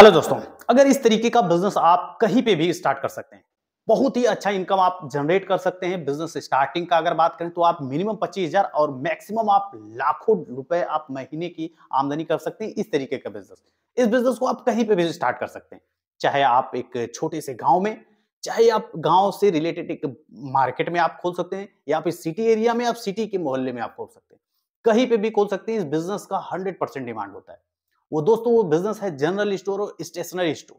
Hello दोस्तों अगर इस तरीके का बिजनेस आप कहीं पे भी स्टार्ट कर सकते हैं बहुत ही अच्छा इनकम आप जनरेट कर सकते हैं बिजनेस स्टार्टिंग का अगर बात करें तो आप मिनिमम पच्चीस हजार और मैक्सिमम आप लाखों रुपए आप महीने की आमदनी कर सकते हैं इस तरीके का बिजनेस इस बिजनेस को आप कहीं पे भी स्टार्ट कर सकते हैं चाहे आप एक छोटे से गाँव में चाहे आप गाँव से रिलेटेड एक मार्केट में आप खोल सकते हैं या आप इस सिटी एरिया में आप सिटी के मोहल्ले में आप खोल सकते हैं कहीं पे भी खोल सकते हैं इस बिजनेस का हंड्रेड डिमांड होता है वो दोस्तों वो बिजनेस है जनरल स्टोर और स्टेशनरी स्टोर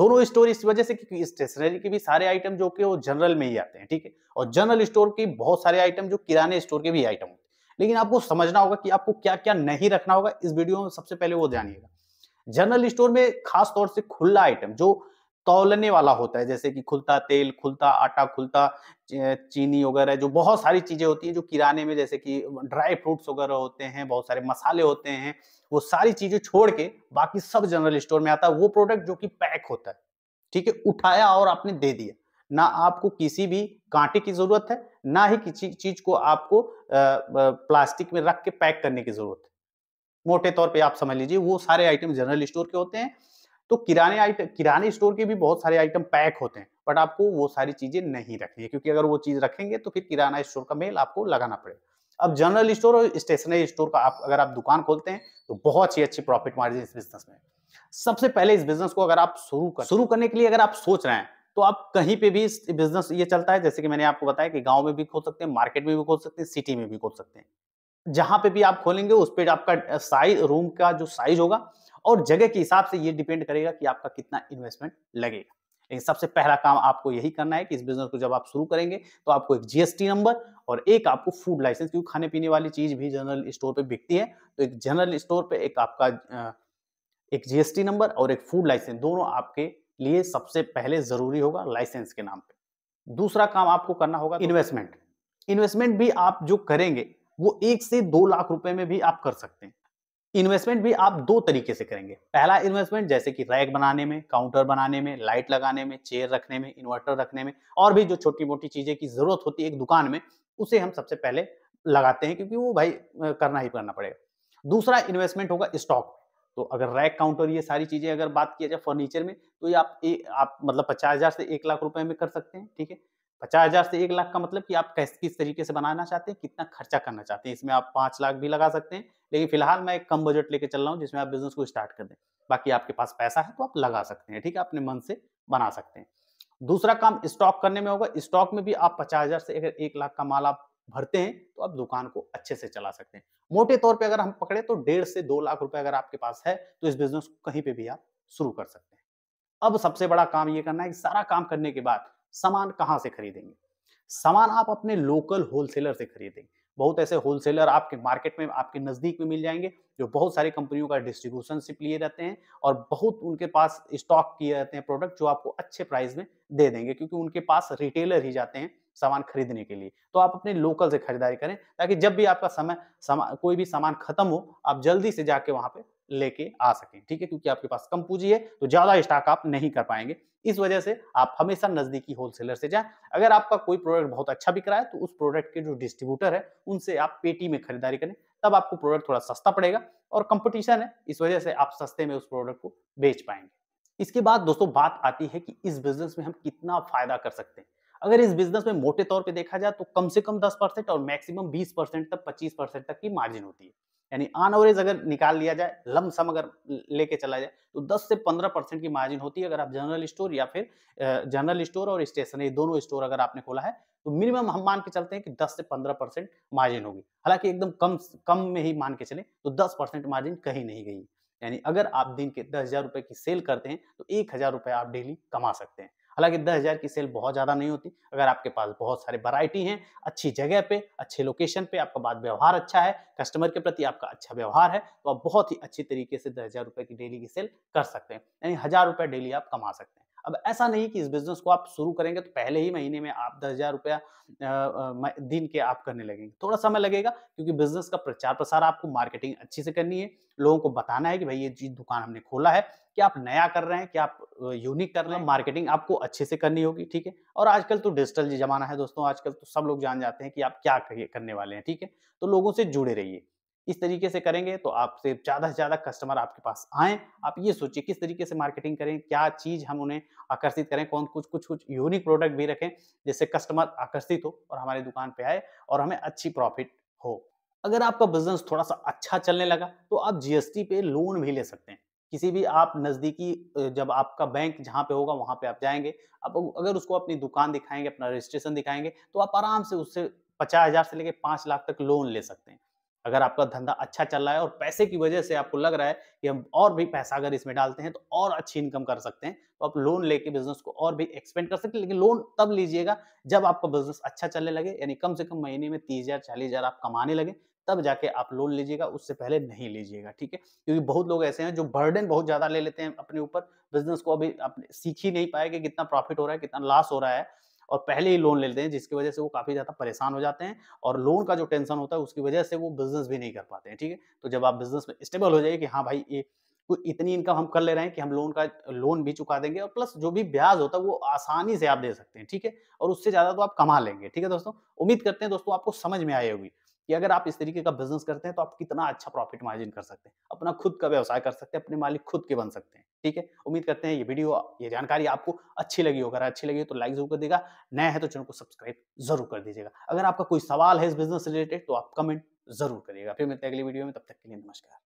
दोनों स्टोर इस वजह से क्योंकि स्टेशनरी के भी सारे आइटम जो के वो जनरल में ही आते हैं ठीक है और जनरल स्टोर के बहुत सारे आइटम जो किराने स्टोर के भी आइटम होते हैं लेकिन आपको समझना होगा कि आपको क्या क्या नहीं रखना होगा इस वीडियो में सबसे पहले वो जानिएगा जनरल स्टोर में खास तौर से खुला आइटम जो तौलने वाला होता है जैसे कि खुलता तेल खुलता आटा खुलता चीनी वगैरह जो बहुत सारी चीज़ें होती हैं जो किराने में जैसे कि ड्राई फ्रूट्स वगैरह होते हैं बहुत सारे मसाले होते हैं वो सारी चीज़ें छोड़ के बाकी सब जनरल स्टोर में आता है वो प्रोडक्ट जो कि पैक होता है ठीक है उठाया और आपने दे दिया ना आपको किसी भी कांटे की ज़रूरत है ना ही किसी चीज़ को आपको प्लास्टिक में रख के पैक करने की ज़रूरत है मोटे तौर पे आप समझ लीजिए वो सारे आइटम जनरल स्टोर के होते हैं तो किराने आइटम किराने स्टोर के भी बहुत सारे आइटम पैक होते हैं बट आपको वो सारी चीजें नहीं रखनी है क्योंकि अगर वो चीज रखेंगे तो फिर किराना स्टोर का मेल आपको लगाना पड़ेगा अब जनरल स्टोर और स्टेशनरी स्टोर का आप अगर आप दुकान खोलते हैं तो बहुत ही अच्छी प्रॉफिट मार्जिन इस बिजनेस में सबसे पहले इस बिजनेस को अगर आप शुरू कर शुरू करने के लिए अगर आप सोच रहे हैं तो आप कहीं पे भी बिजनेस ये चलता है जैसे कि मैंने आपको बताया कि गांव में भी खोल सकते हैं मार्केट में भी खोल सकते हैं सिटी में भी खोल सकते हैं जहां पे भी आप खोलेंगे उस पर आपका साइज रूम का जो साइज होगा और जगह के हिसाब से ये डिपेंड करेगा कि आपका कितना इन्वेस्टमेंट लगेगा लेकिन सबसे पहला काम आपको यही करना है कि इस बिजनेस को जब आप शुरू करेंगे तो आपको एक जीएसटी नंबर और एक आपको फूड लाइसेंस क्योंकि खाने पीने वाली चीज भी जनरल स्टोर पे बिकती है तो एक जनरल स्टोर पे एक आपका एक जीएसटी नंबर और एक फूड लाइसेंस दोनों आपके लिए सबसे पहले जरूरी होगा लाइसेंस के नाम पे दूसरा काम आपको करना होगा इन्वेस्टमेंट तो इन्वेस्टमेंट भी आप जो करेंगे वो एक से दो लाख रुपए में भी आप कर सकते हैं इन्वेस्टमेंट भी आप दो तरीके से करेंगे पहला इन्वेस्टमेंट जैसे कि रैक बनाने में काउंटर बनाने में लाइट लगाने में चेयर रखने में इन्वर्टर रखने में और भी जो छोटी मोटी चीज़ें की ज़रूरत होती है एक दुकान में उसे हम सबसे पहले लगाते हैं क्योंकि वो भाई करना ही करना पड़ेगा दूसरा इन्वेस्टमेंट होगा स्टॉक तो अगर रैक काउंटर ये सारी चीज़ें अगर बात किया जाए फर्नीचर में तो ये आप ए, आप मतलब पचास हज़ार से एक लाख रुपए में कर सकते हैं ठीक है पचास हजार से एक लाख का मतलब कि आप कैसे किस तरीके से बनाना चाहते हैं कितना खर्चा करना चाहते हैं इसमें आप पाँच लाख भी लगा सकते हैं लेकिन फिलहाल मैं एक कम बजट लेके चल रहा हूँ जिसमें आप बिजनेस को स्टार्ट कर दें बाकी आपके पास पैसा है तो आप लगा सकते हैं ठीक है अपने मन से बना सकते हैं दूसरा काम स्टॉक करने में होगा स्टॉक में भी आप पचास हजार से अगर एक लाख का माल आप भरते हैं तो आप दुकान को अच्छे से चला सकते हैं मोटे तौर पे अगर हम पकड़े तो डेढ़ से दो लाख रुपए अगर आपके पास है तो इस बिजनेस को कहीं पे भी आप शुरू कर सकते हैं अब सबसे बड़ा काम ये करना है कि सारा काम करने के बाद सामान कहाँ से खरीदेंगे सामान आप अपने लोकल होलसेलर से खरीदेंगे बहुत ऐसे होलसेलर आपके मार्केट में आपके नज़दीक में मिल जाएंगे जो बहुत सारी कंपनियों का डिस्ट्रीब्यूशनशिप लिए रहते हैं और बहुत उनके पास स्टॉक किए रहते हैं प्रोडक्ट जो आपको अच्छे प्राइस में दे देंगे क्योंकि उनके पास रिटेलर ही जाते हैं सामान खरीदने के लिए तो आप अपने लोकल से खरीदारी करें ताकि जब भी आपका समय समा, कोई भी सामान खत्म हो आप जल्दी से जाके वहाँ पे लेके आ सकें ठीक है क्योंकि आपके पास कम पूंजी है तो ज़्यादा स्टॉक आप नहीं कर पाएंगे इस वजह से आप हमेशा नज़दीकी होलसेलर से जाएं अगर आपका कोई प्रोडक्ट बहुत अच्छा बिक रहा है तो उस प्रोडक्ट के जो डिस्ट्रीब्यूटर है उनसे आप पेटी में खरीदारी करें तब आपको प्रोडक्ट थोड़ा सस्ता पड़ेगा और कंपटीशन है इस वजह से आप सस्ते में उस प्रोडक्ट को बेच पाएंगे इसके बाद दोस्तों बात आती है कि इस बिजनेस में हम कितना फायदा कर सकते हैं अगर इस बिजनेस में मोटे तौर पे देखा जाए तो कम से कम 10 परसेंट और मैक्सिमम 20 परसेंट तक 25 परसेंट तक की मार्जिन होती है यानी ऑन एवरेज अगर निकाल लिया जाए लम सम अगर लेके चला जाए तो 10 से 15 परसेंट की मार्जिन होती है अगर आप जनरल स्टोर या फिर जनरल स्टोर और स्टेशनरी दोनों स्टोर अगर आपने खोला है तो मिनिमम हम मान के चलते हैं कि 10 से 15 परसेंट मार्जिन होगी हालांकि एकदम कम कम में ही मान के चले तो दस परसेंट मार्जिन कहीं नहीं गई यानी अगर आप दिन के दस हजार रुपए की सेल करते हैं तो एक हजार रुपए आप डेली कमा सकते हैं हालांकि दस हज़ार की सेल बहुत ज़्यादा नहीं होती अगर आपके पास बहुत सारे वैरायटी हैं अच्छी जगह पे अच्छे लोकेशन पे आपका बात व्यवहार अच्छा है कस्टमर के प्रति आपका अच्छा व्यवहार है तो आप बहुत ही अच्छी तरीके से दस हज़ार रुपये की डेली की सेल कर सकते हैं यानी हज़ार रुपये डेली आप कमा सकते हैं अब ऐसा नहीं कि इस बिजनेस को आप शुरू करेंगे तो पहले ही महीने में आप दस हजार रुपया दिन के आप करने लगेंगे थोड़ा समय लगेगा क्योंकि बिजनेस का प्रचार प्रसार आपको मार्केटिंग अच्छी से करनी है लोगों को बताना है कि भाई ये चीज दुकान हमने खोला है कि आप नया कर रहे हैं कि आप यूनिक कर रहे हैं हाँ। मार्केटिंग आपको अच्छे से करनी होगी ठीक है और आजकल तो डिजिटल जमाना है दोस्तों आजकल तो सब लोग जान जाते हैं कि आप क्या करने वाले हैं ठीक है तो लोगों से जुड़े रहिए इस तरीके से करेंगे तो आपसे ज़्यादा से ज़्यादा कस्टमर आपके पास आए आप ये सोचिए किस तरीके से मार्केटिंग करें क्या चीज़ हम उन्हें आकर्षित करें कौन कुछ कुछ कुछ यूनिक प्रोडक्ट भी रखें जिससे कस्टमर आकर्षित हो और हमारी दुकान पर आए और हमें अच्छी प्रॉफिट हो अगर आपका बिजनेस थोड़ा सा अच्छा चलने लगा तो आप जीएसटी पे लोन भी ले सकते हैं किसी भी आप नज़दीकी जब आपका बैंक जहाँ पे होगा वहाँ पे आप जाएंगे अब अगर उसको अपनी दुकान दिखाएंगे अपना रजिस्ट्रेशन दिखाएंगे तो आप आराम से उससे पचास हज़ार से लेकर पाँच लाख तक लोन ले सकते हैं अगर आपका धंधा अच्छा चल रहा है और पैसे की वजह से आपको लग रहा है कि हम और भी पैसा अगर इसमें डालते हैं तो और अच्छी इनकम कर सकते हैं तो आप लोन लेके बिजनेस को और भी एक्सपेंड कर सकते हैं लेकिन लोन तब लीजिएगा जब आपका बिजनेस अच्छा चलने लगे यानी कम से कम महीने में तीस हजार चालीस हजार आप कमाने लगे तब जाके आप लोन लीजिएगा उससे पहले नहीं लीजिएगा ठीक है क्योंकि बहुत लोग ऐसे हैं जो बर्डन बहुत ज्यादा ले लेते हैं अपने ऊपर बिजनेस को अभी सीख ही नहीं पाए कि कितना प्रॉफिट हो रहा है कितना लॉस हो रहा है और पहले ही लोन ले लेते हैं जिसकी वजह से वो काफ़ी ज़्यादा परेशान हो जाते हैं और लोन का जो टेंशन होता है उसकी वजह से वो बिजनेस भी नहीं कर पाते हैं ठीक है तो जब आप बिजनेस में स्टेबल हो जाइए कि हाँ भाई ये तो इतनी इनकम हम कर ले रहे हैं कि हम लोन का लोन भी चुका देंगे और प्लस जो भी ब्याज होता है वो आसानी से आप दे सकते हैं ठीक है और उससे ज़्यादा तो आप कमा लेंगे ठीक है दोस्तों उम्मीद करते हैं दोस्तों आपको समझ में आए होगी कि अगर आप इस तरीके का बिजनेस करते हैं तो आप कितना अच्छा प्रॉफिट मार्जिन कर सकते हैं अपना खुद का व्यवसाय कर सकते हैं अपने मालिक खुद के बन सकते हैं ठीक है उम्मीद करते हैं ये वीडियो ये जानकारी आपको अच्छी लगी होगा अगर अच्छी लगी हो तो लाइक जरूर कर देगा नया है तो चैनल को सब्सक्राइब जरूर कर दीजिएगा अगर आपका कोई सवाल है इस बिजनेस रिलेटेड तो आप कमेंट जरूर करिएगा फिर मिलते हैं अगली वीडियो में तब तक के लिए नमस्कार